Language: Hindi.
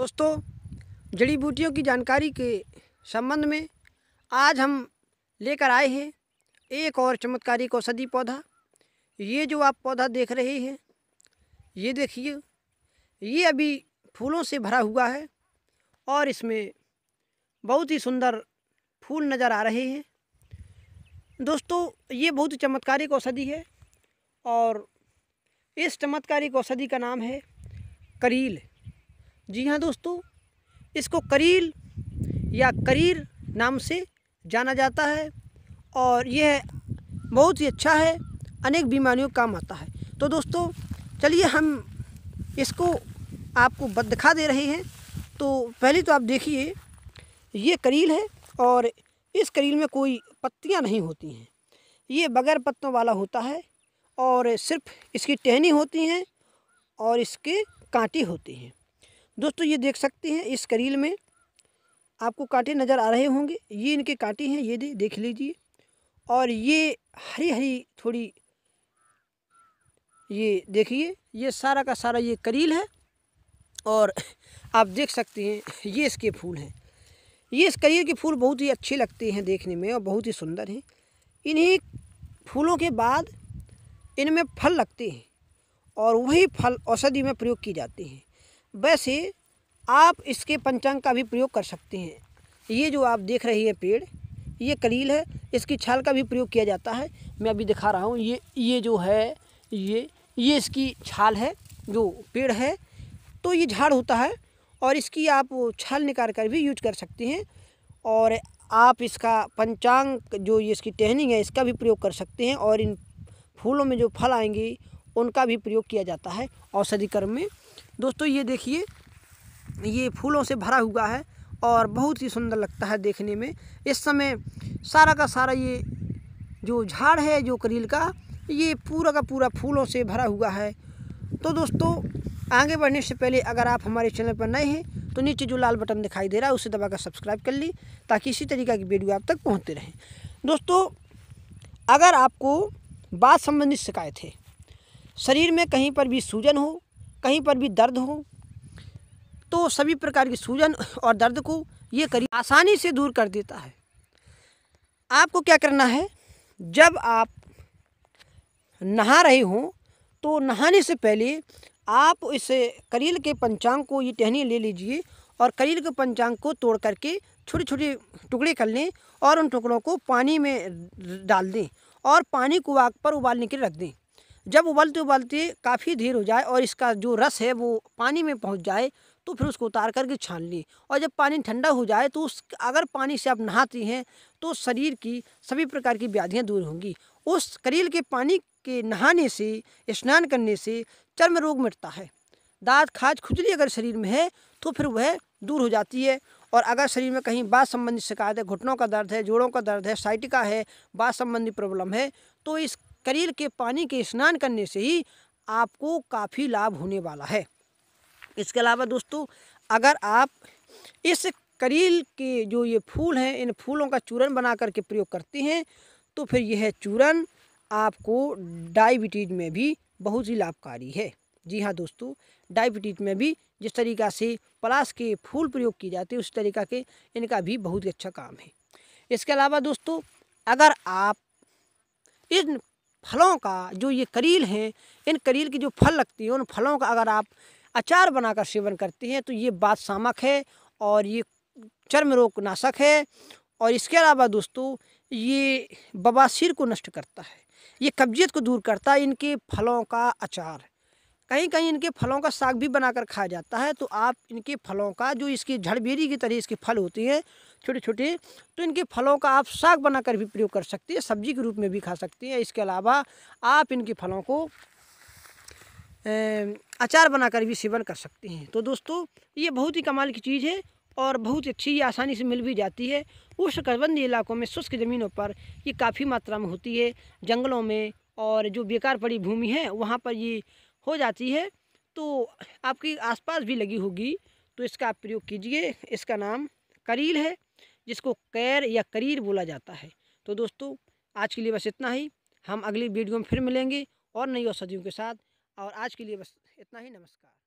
दोस्तों जड़ी बूटियों की जानकारी के संबंध में आज हम लेकर आए हैं एक और चमत्कारी औषधि पौधा ये जो आप पौधा देख रहे हैं ये देखिए ये अभी फूलों से भरा हुआ है और इसमें बहुत ही सुंदर फूल नज़र आ रहे हैं दोस्तों ये बहुत चमत्कारी औषधि है और इस चमत्कारी औषधि का नाम है करील जी हाँ दोस्तों इसको करील या करीर नाम से जाना जाता है और यह बहुत ही अच्छा है अनेक बीमारियों काम आता है तो दोस्तों चलिए हम इसको आपको बद दिखा दे रहे हैं तो पहले तो आप देखिए ये करील है और इस करील में कोई पत्तियां नहीं होती हैं ये बगैर पत्तों वाला होता है और सिर्फ इसकी टहनी होती हैं और इसके कांटे होते हैं दोस्तों ये देख सकते हैं इस करील में आपको कांटे नज़र आ रहे होंगे ये इनके कांटे हैं ये देख लीजिए और ये हरी हरी थोड़ी ये देखिए ये सारा का सारा ये करील है और आप देख सकते हैं ये इसके फूल हैं ये इस करील के फूल बहुत ही अच्छे लगते हैं देखने में और बहुत ही सुंदर हैं इन्हीं फूलों के बाद इनमें फल लगते हैं और वही फल औषधि में प्रयोग किए जाते हैं वैसे आप इसके पंचांग का भी प्रयोग कर सकते हैं ये जो आप देख रही है पेड़ ये कलील है इसकी छाल का भी प्रयोग किया जाता है मैं अभी दिखा रहा हूँ ये ये जो है ये ये इसकी छाल है जो पेड़ है तो ये झाड़ होता है और इसकी आप छाल निकाल कर भी यूज कर सकते हैं और आप इसका पंचांग जो ये इसकी टहनिंग है इसका भी प्रयोग कर सकते हैं और इन फूलों में जो फल आएंगे उनका भी प्रयोग किया जाता है औषधि क्रम में दोस्तों ये देखिए ये फूलों से भरा हुआ है और बहुत ही सुंदर लगता है देखने में इस समय सारा का सारा ये जो झाड़ है जो करील का ये पूरा का पूरा फूलों से भरा हुआ है तो दोस्तों आगे बढ़ने से पहले अगर आप हमारे चैनल पर नए हैं तो नीचे जो लाल बटन दिखाई दे रहा है उसे दबाकर सब्सक्राइब कर ली ताकि इसी तरीके की वीडियो आप तक पहुँचते रहें दोस्तों अगर आपको बात संबंधित शिकायत है शरीर में कहीं पर भी सूजन हो कहीं पर भी दर्द हो तो सभी प्रकार की सूजन और दर्द को ये करीब आसानी से दूर कर देता है आपको क्या करना है जब आप नहा रहे हों तो नहाने से पहले आप इस करील के पंचांग को ये टहनी ले लीजिए और करील के पंचांग को तोड़ करके छोटे छोटे टुकड़े कर लें और उन टुकड़ों को पानी में डाल दें और पानी को आग पर उबालने के लिए रख दें जब उबलते उबलते काफ़ी धीर हो जाए और इसका जो रस है वो पानी में पहुँच जाए तो फिर उसको उतार करके छान लें और जब पानी ठंडा हो जाए तो उस अगर पानी से आप नहाती हैं तो शरीर की सभी प्रकार की व्याधियाँ दूर होंगी उस करील के पानी के नहाने से स्नान करने से चर्म रोग मिटता है दाँत खाज खुजली अगर शरीर में है तो फिर वह दूर हो जाती है और अगर शरीर में कहीं बात संबंधी शिकायत है घुटनों का दर्द है जोड़ों का दर्द है साइटिका है बात संबंधी प्रॉब्लम है तो इस करील के पानी के स्नान करने से ही आपको काफ़ी लाभ होने वाला है इसके अलावा दोस्तों अगर आप इस करील के जो ये फूल हैं इन फूलों का चूरन बना करके प्रयोग करते हैं तो फिर यह चूरन आपको डायबिटीज़ में भी बहुत ही लाभकारी है जी हाँ दोस्तों डायबिटीज़ में भी जिस तरीका से पलाश के फूल प्रयोग किए जाते हैं उस तरीका के इनका भी बहुत ही अच्छा काम है इसके अलावा दोस्तों अगर आप इन फलों का जो ये करील हैं इन करील की जो फल लगती हैं उन फलों का अगर आप अचार बनाकर सेवन करते हैं तो ये बात सामक है और ये चर्म रोग नाशक है और इसके अलावा दोस्तों ये बबासिर को नष्ट करता है ये कब्जियत को दूर करता है इनके फलों का अचार कहीं कहीं इनके फलों का साग भी बनाकर खाया जाता है तो आप इनके फलों का जो इसकी झड़बेरी की तरह इसके फल होते हैं छोटे छोटे तो इनके फलों का आप साग बनाकर भी प्रयोग कर सकते हैं सब्जी के रूप में भी खा सकते हैं इसके अलावा आप इनके फलों को अचार बनाकर भी सेवन कर सकते हैं तो दोस्तों ये बहुत ही कमाल की चीज़ है और बहुत अच्छी ये आसानी से मिल भी जाती है उष्णकटिबंधीय इलाकों में शुष्क ज़मीनों पर ये काफ़ी मात्रा में होती है जंगलों में और जो बेकार पड़ी भूमि है वहाँ पर ये हो जाती है तो आपके आसपास भी लगी होगी तो इसका आप प्रयोग कीजिए इसका नाम करील है जिसको कैर या करीर बोला जाता है तो दोस्तों आज के लिए बस इतना ही हम अगली वीडियो में फिर मिलेंगे और नई औषधियों के साथ और आज के लिए बस इतना ही नमस्कार